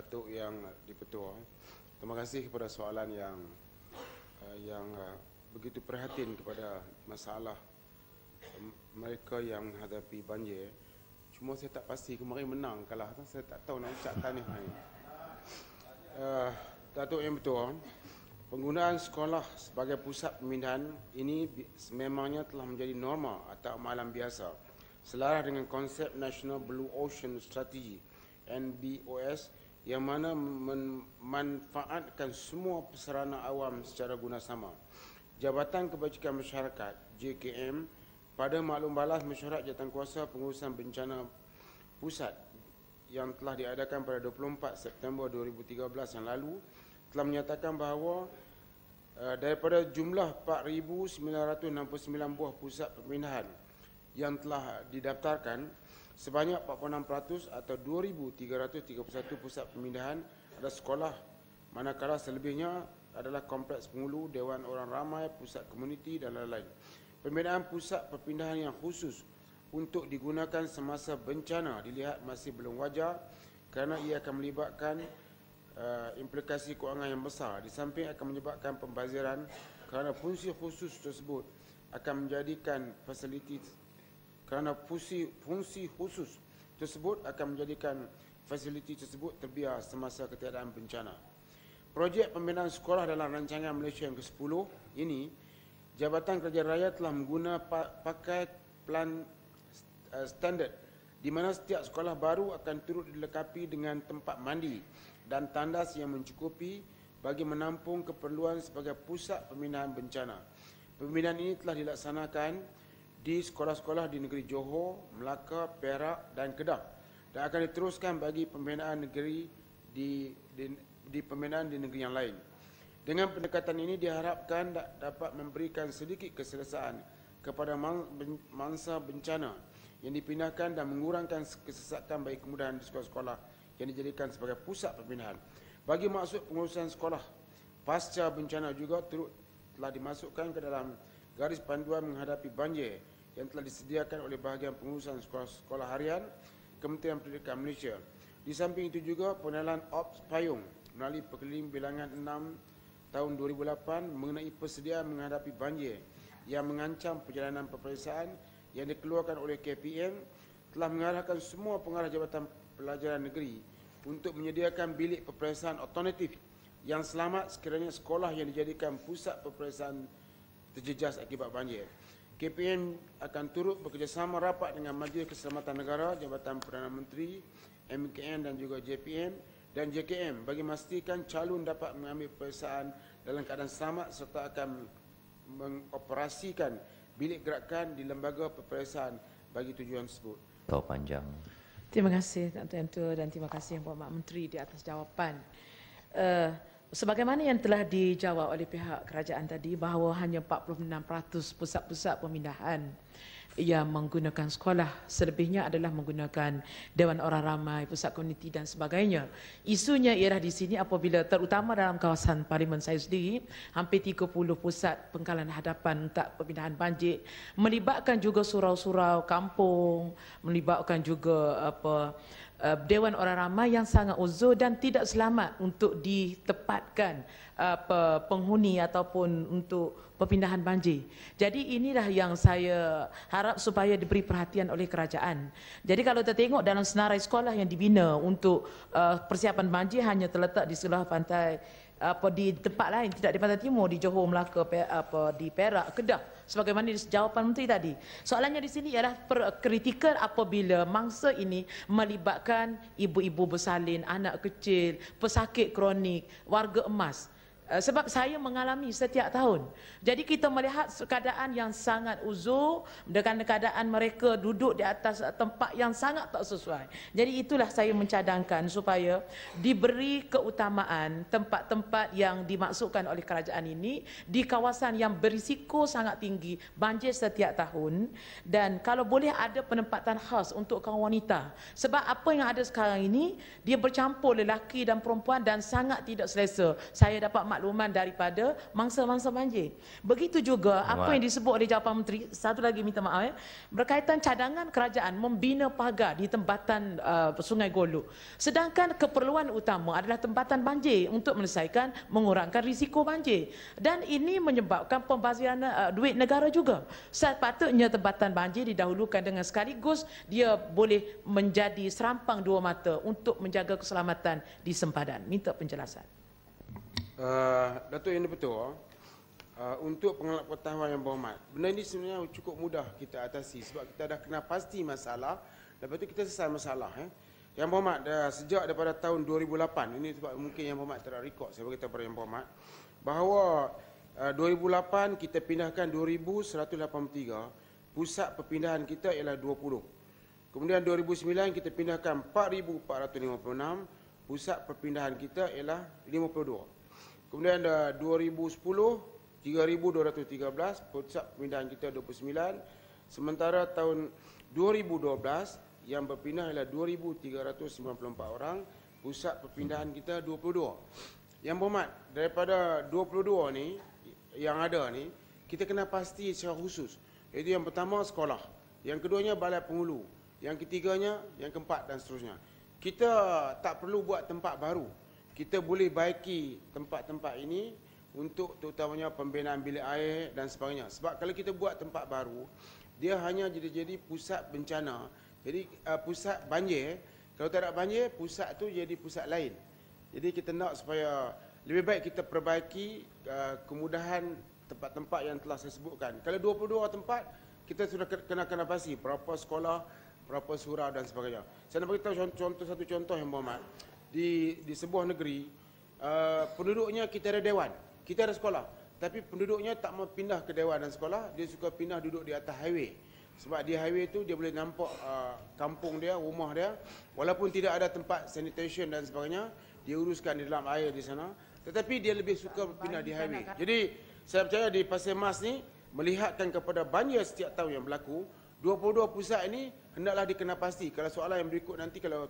Datuk yang eh, dipetua. Eh. Terima kasih kepada soalan yang eh, yang begitu perhatian kepada masalah mereka yang hadapi banjir. Cuma saya tak pasti kemarin menang kalah kan saya tak tahu nak ucap tanya ni. Uh, Datuk yang betul, penggunaan sekolah sebagai pusat pemindahan ini sememangnya telah menjadi normal atau malam biasa selaras dengan konsep National Blue Ocean Strategy NBOS yang mana memanfaatkan semua peserana awam secara guna sama. Jabatan Kebajikan Masyarakat JKM pada maklum balas mesyuarat kuasa pengurusan bencana pusat yang telah diadakan pada 24 September 2013 yang lalu telah menyatakan bahawa eh, daripada jumlah 4969 buah pusat pemindahan yang telah didaftarkan sebanyak 46% atau 2331 pusat pemindahan adalah sekolah manakala selebihnya adalah kompleks pengulu, dewan orang ramai, pusat komuniti dan lain-lain. Pemindahan pusat perpindahan yang khusus untuk digunakan semasa bencana dilihat masih belum wajar kerana ia akan melibatkan uh, implikasi kewangan yang besar di samping akan menyebabkan pembaziran kerana fungsi khusus tersebut akan menjadikan fasiliti kerana fungsi, fungsi khusus tersebut akan menjadikan fasiliti tersebut terbiar semasa ketiadaan bencana. Projek pembinaan sekolah dalam rancangan Malaysia yang ke-10 ini, Jabatan Kerja Raya telah menggunakan pakai plan eh, standard di mana setiap sekolah baru akan turut dilengkapi dengan tempat mandi dan tandas yang mencukupi bagi menampung keperluan sebagai pusat pembinaan bencana. Pembinaan ini telah dilaksanakan di sekolah-sekolah di negeri Johor, Melaka, Perak dan Kedah dan akan diteruskan bagi pembinaan negeri di, di, di pembinaan di negeri yang lain. Dengan pendekatan ini diharapkan dapat memberikan sedikit keselesaan kepada mangsa bencana yang dipindahkan dan mengurangkan kesesakan bagi kemudahan di sekolah-sekolah yang dijadikan sebagai pusat pembinaan. Bagi maksud pengurusan sekolah, pasca bencana juga telah dimasukkan ke dalam garis panduan menghadapi banjir yang telah disediakan oleh bahagian pengurusan sekolah-sekolah harian Kementerian Pendidikan Malaysia. Di samping itu juga, pengenalan Ops Payung melalui perkeliling bilangan 6 tahun 2008 mengenai persediaan menghadapi banjir yang mengancam perjalanan peperiksaan yang dikeluarkan oleh KPM telah mengarahkan semua pengarah Jabatan Pelajaran Negeri untuk menyediakan bilik peperiksaan alternatif yang selamat sekiranya sekolah yang dijadikan pusat peperiksaan terjejas akibat banjir. KPN akan turut bekerjasama rapat dengan Majlis Keselamatan Negara, Jabatan Perdana Menteri, MKN dan juga JPN dan JKM bagi memastikan calon dapat mengambil perisaan dalam keadaan selamat serta akan mengoperasikan bilik gerakan di lembaga peperiksaan bagi tujuan tersebut. Tahu panjang. Terima kasih Tuan Tuan dan terima kasih yang Mak Menteri di atas jawapan. Uh, Sebagaimana yang telah dijawab oleh pihak kerajaan tadi bahawa hanya 46% pusat-pusat pemindahan yang menggunakan sekolah selebihnya adalah menggunakan Dewan Orang Ramai, Pusat Komuniti dan sebagainya. Isunya ialah di sini apabila terutama dalam kawasan parlimen saya sendiri, hampir 30 pusat pengkalan hadapan untuk pemindahan banjir melibatkan juga surau-surau kampung, melibatkan juga apa uh, Dewan Orang Ramai yang sangat uzur dan tidak selamat untuk ditempatkan uh, penghuni ataupun untuk perpindahan banjir. Jadi inilah yang saya harap supaya diberi perhatian oleh kerajaan. Jadi kalau kita tengok dalam senarai sekolah yang dibina untuk uh, persiapan banjir hanya terletak di sebelah pantai apa di tempat lain tidak di Pantai Timur di Johor Melaka apa di Perak Kedah sebagaimana jawapan menteri tadi soalannya di sini ialah kritikal apabila mangsa ini melibatkan ibu-ibu bersalin anak kecil pesakit kronik warga emas Eh, sebab saya mengalami setiap tahun. Jadi kita melihat keadaan yang sangat uzur dengan keadaan mereka duduk di atas tempat yang sangat tak sesuai. Jadi itulah saya mencadangkan supaya diberi keutamaan tempat-tempat yang dimaksudkan oleh kerajaan ini di kawasan yang berisiko sangat tinggi banjir setiap tahun dan kalau boleh ada penempatan khas untuk kaum wanita. Sebab apa yang ada sekarang ini dia bercampur lelaki dan perempuan dan sangat tidak selesa. Saya dapat maklumat makluman daripada mangsa-mangsa banjir. Begitu juga Amat. apa yang disebut oleh Jawapan Menteri, satu lagi minta maaf ya, berkaitan cadangan kerajaan membina pagar di tempatan uh, Sungai Golok. Sedangkan keperluan utama adalah tempatan banjir untuk menyelesaikan mengurangkan risiko banjir. Dan ini menyebabkan pembaziran uh, duit negara juga. Sepatutnya tempatan banjir didahulukan dengan sekaligus dia boleh menjadi serampang dua mata untuk menjaga keselamatan di sempadan. Minta penjelasan. Uh, Datuk yang betul uh, eh, untuk pengelak pengetahuan yang berhormat benda ini sebenarnya cukup mudah kita atasi sebab kita dah kenal pasti masalah lepas itu kita selesai masalah eh. yang berhormat dah, sejak daripada tahun 2008 ini sebab mungkin yang berhormat tak rekod saya beritahu kepada yang berhormat bahawa uh, eh, 2008 kita pindahkan 2183 pusat perpindahan kita ialah 20 kemudian 2009 kita pindahkan 4456 pusat perpindahan kita ialah 52 Kemudian ada 2010, 3213, pusat pemindahan kita 29. Sementara tahun 2012, yang berpindah ialah 2394 orang, pusat perpindahan kita 22. Yang berhormat, daripada 22 ni, yang ada ni, kita kena pasti secara khusus. Iaitu yang pertama sekolah, yang keduanya balai penghulu, yang ketiganya, yang keempat dan seterusnya. Kita tak perlu buat tempat baru kita boleh baiki tempat-tempat ini untuk terutamanya pembinaan bilik air dan sebagainya. Sebab kalau kita buat tempat baru, dia hanya jadi-jadi pusat bencana. Jadi uh, pusat banjir, kalau tak ada banjir, pusat tu jadi pusat lain. Jadi kita nak supaya lebih baik kita perbaiki uh, kemudahan tempat-tempat yang telah saya sebutkan. Kalau 22 tempat, kita sudah kena kena pasti berapa sekolah, berapa surau dan sebagainya. Saya nak beritahu contoh, satu contoh yang berhormat di di sebuah negeri uh, penduduknya kita ada dewan kita ada sekolah tapi penduduknya tak mau pindah ke dewan dan sekolah dia suka pindah duduk di atas highway sebab di highway tu dia boleh nampak uh, kampung dia rumah dia walaupun tidak ada tempat sanitation dan sebagainya dia uruskan di dalam air di sana tetapi dia lebih suka pindah di highway jadi saya percaya di Pasir Mas ni melihatkan kepada banjir setiap tahun yang berlaku 22 pusat ini hendaklah dikenal pasti kalau soalan yang berikut nanti kalau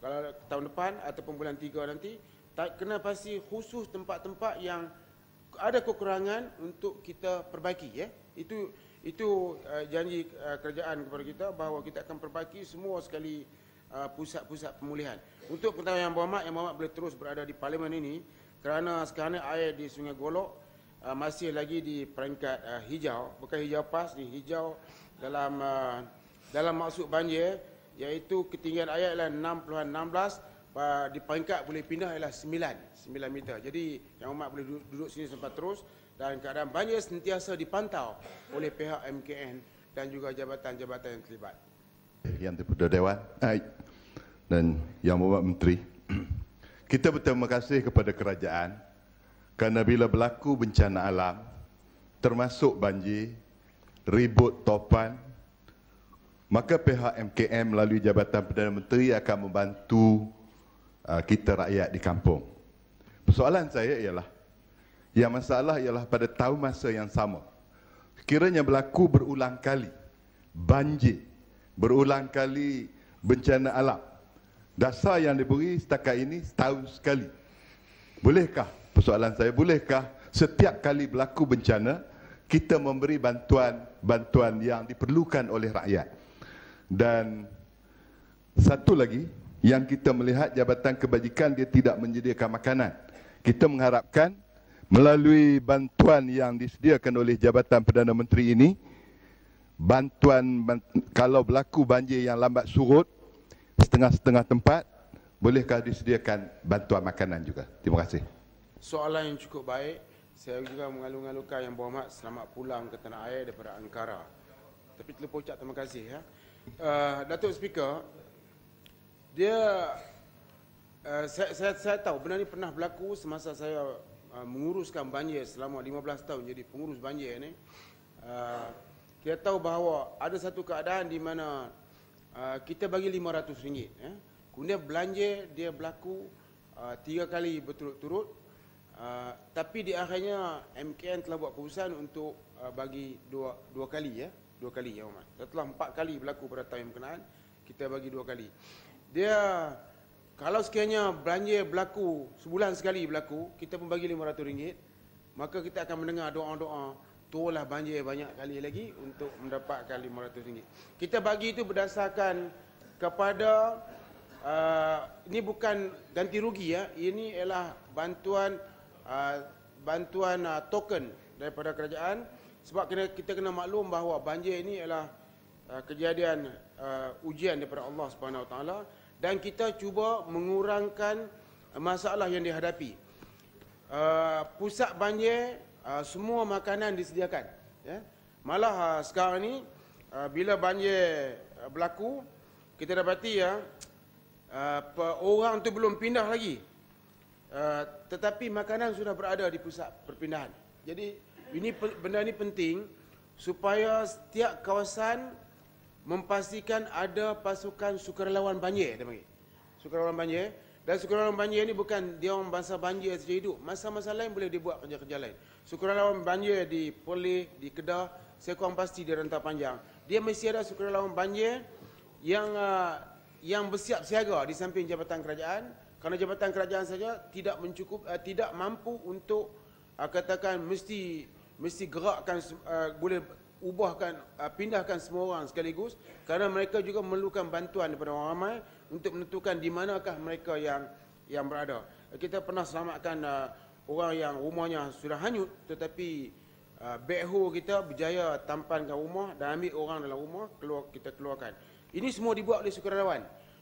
kalau tahun depan ataupun bulan tiga nanti tak kena pasti khusus tempat-tempat yang ada kekurangan untuk kita perbaiki ya itu itu uh, janji uh, kerajaan kepada kita bahawa kita akan perbaiki semua sekali uh, pusat-pusat pemulihan untuk pertanyaan yang berhormat yang berhormat boleh terus berada di parlimen ini kerana sekarang air di Sungai Golok uh, masih lagi di peringkat uh, hijau bukan hijau pas di hijau dalam uh, dalam maksud banjir iaitu ketinggian air adalah 6.16 di peringkat boleh pindah adalah 9 9 meter. Jadi yang umat boleh duduk, duduk sini sempat terus dan keadaan banjir sentiasa dipantau oleh pihak MKN dan juga jabatan-jabatan yang terlibat. Yang Deputi Dewan dan Yang Berhormat Menteri, kita berterima kasih kepada kerajaan kerana bila berlaku bencana alam termasuk banjir, ribut topan maka pihak MKM melalui Jabatan Perdana Menteri akan membantu uh, kita rakyat di kampung. Persoalan saya ialah, yang masalah ialah pada tahun masa yang sama, sekiranya berlaku berulang kali banjir, berulang kali bencana alam, dasar yang diberi setakat ini setahun sekali. Bolehkah, persoalan saya, bolehkah setiap kali berlaku bencana, kita memberi bantuan-bantuan yang diperlukan oleh rakyat? Dan satu lagi yang kita melihat Jabatan Kebajikan dia tidak menyediakan makanan. Kita mengharapkan melalui bantuan yang disediakan oleh Jabatan Perdana Menteri ini bantuan kalau berlaku banjir yang lambat surut setengah-setengah tempat bolehkah disediakan bantuan makanan juga. Terima kasih. Soalan yang cukup baik. Saya juga mengalu-alukan yang berhormat selamat pulang ke tanah air daripada Ankara. Tapi terlepas ucap terima kasih ya uh, Datuk Speaker dia uh, saya, saya, saya tahu benda ini pernah berlaku semasa saya uh, menguruskan banjir selama 15 tahun jadi pengurus banjir ini uh, kita tahu bahawa ada satu keadaan di mana uh, kita bagi RM500 eh. Ya. kemudian belanja dia berlaku uh, tiga kali berturut-turut uh, tapi di akhirnya MKN telah buat keputusan untuk uh, bagi dua, dua kali ya eh dua kali ya Umar. Setelah empat kali berlaku pada time berkenaan, kita bagi dua kali. Dia, kalau sekiranya belanja berlaku, sebulan sekali berlaku, kita pun bagi ratus ringgit, maka kita akan mendengar doa-doa, tolah banjir banyak kali lagi untuk mendapatkan ratus ringgit. Kita bagi itu berdasarkan kepada, uh, ini bukan ganti rugi ya, ini ialah bantuan uh, bantuan uh, token daripada kerajaan, sebab kena, kita kena maklum bahawa banjir ini ialah uh, kejadian uh, ujian daripada Allah Subhanahu taala dan kita cuba mengurangkan masalah yang dihadapi. Uh, pusat banjir uh, semua makanan disediakan ya. Malah uh, sekarang ni uh, bila banjir uh, berlaku kita dapati ya uh, orang tu belum pindah lagi. Uh, tetapi makanan sudah berada di pusat perpindahan. Jadi ini benda ini penting supaya setiap kawasan memastikan ada pasukan sukarelawan banjir dia panggil. Sukarelawan banjir dan sukarelawan banjir ini bukan dia orang bangsa banjir saja hidup. Masa-masa lain boleh dibuat kerja-kerja lain. Sukarelawan banjir di Perlis, di Kedah, saya kurang pasti di rentang panjang. Dia mesti ada sukarelawan banjir yang uh, yang bersiap siaga di samping jabatan kerajaan. Kerana jabatan kerajaan saja tidak mencukup uh, tidak mampu untuk uh, katakan mesti mesti gerakkan uh, boleh ubahkan uh, pindahkan semua orang sekaligus kerana mereka juga memerlukan bantuan daripada orang ramai untuk menentukan di manakah mereka yang yang berada. Kita pernah selamatkan uh, orang yang rumahnya sudah hanyut tetapi uh, beho kita berjaya tampankan rumah dan ambil orang dalam rumah keluar kita keluarkan. Ini semua dibuat oleh sukarelawan.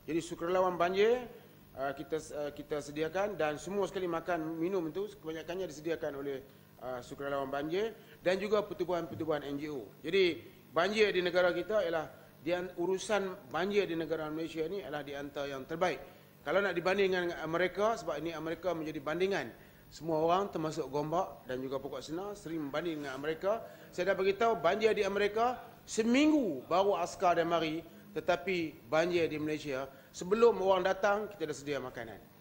Jadi sukarelawan banjir uh, kita uh, kita sediakan dan semua sekali makan minum itu kebanyakannya disediakan oleh Ah, sukarelawan banjir dan juga pertubuhan-pertubuhan NGO. Jadi banjir di negara kita ialah di urusan banjir di negara Malaysia ini adalah di antara yang terbaik. Kalau nak dibandingkan dengan Amerika sebab ini Amerika menjadi bandingan semua orang termasuk Gombak dan juga Pokok Sena sering banding dengan Amerika. Saya dah bagi tahu banjir di Amerika seminggu baru askar dan mari tetapi banjir di Malaysia sebelum orang datang kita dah sedia makanan.